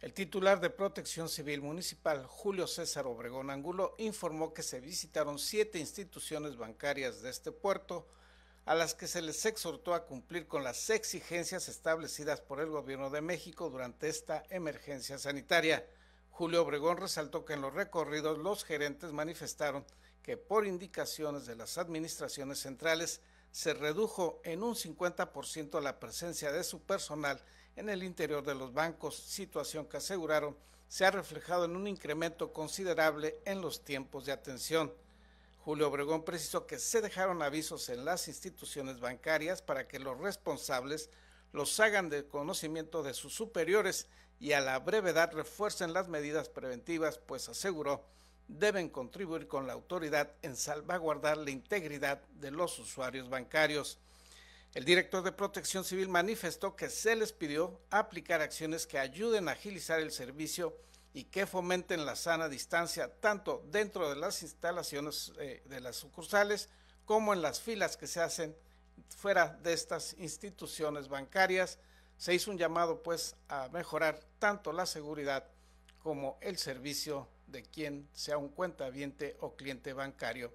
El titular de Protección Civil Municipal, Julio César Obregón Angulo, informó que se visitaron siete instituciones bancarias de este puerto, a las que se les exhortó a cumplir con las exigencias establecidas por el Gobierno de México durante esta emergencia sanitaria. Julio Obregón resaltó que en los recorridos los gerentes manifestaron que por indicaciones de las administraciones centrales se redujo en un 50% la presencia de su personal en el interior de los bancos, situación que aseguraron se ha reflejado en un incremento considerable en los tiempos de atención. Julio Obregón precisó que se dejaron avisos en las instituciones bancarias para que los responsables los hagan de conocimiento de sus superiores y a la brevedad refuercen las medidas preventivas, pues aseguró deben contribuir con la autoridad en salvaguardar la integridad de los usuarios bancarios. El director de Protección Civil manifestó que se les pidió aplicar acciones que ayuden a agilizar el servicio y que fomenten la sana distancia tanto dentro de las instalaciones eh, de las sucursales como en las filas que se hacen fuera de estas instituciones bancarias. Se hizo un llamado pues a mejorar tanto la seguridad como el servicio de quien sea un cuentaviente o cliente bancario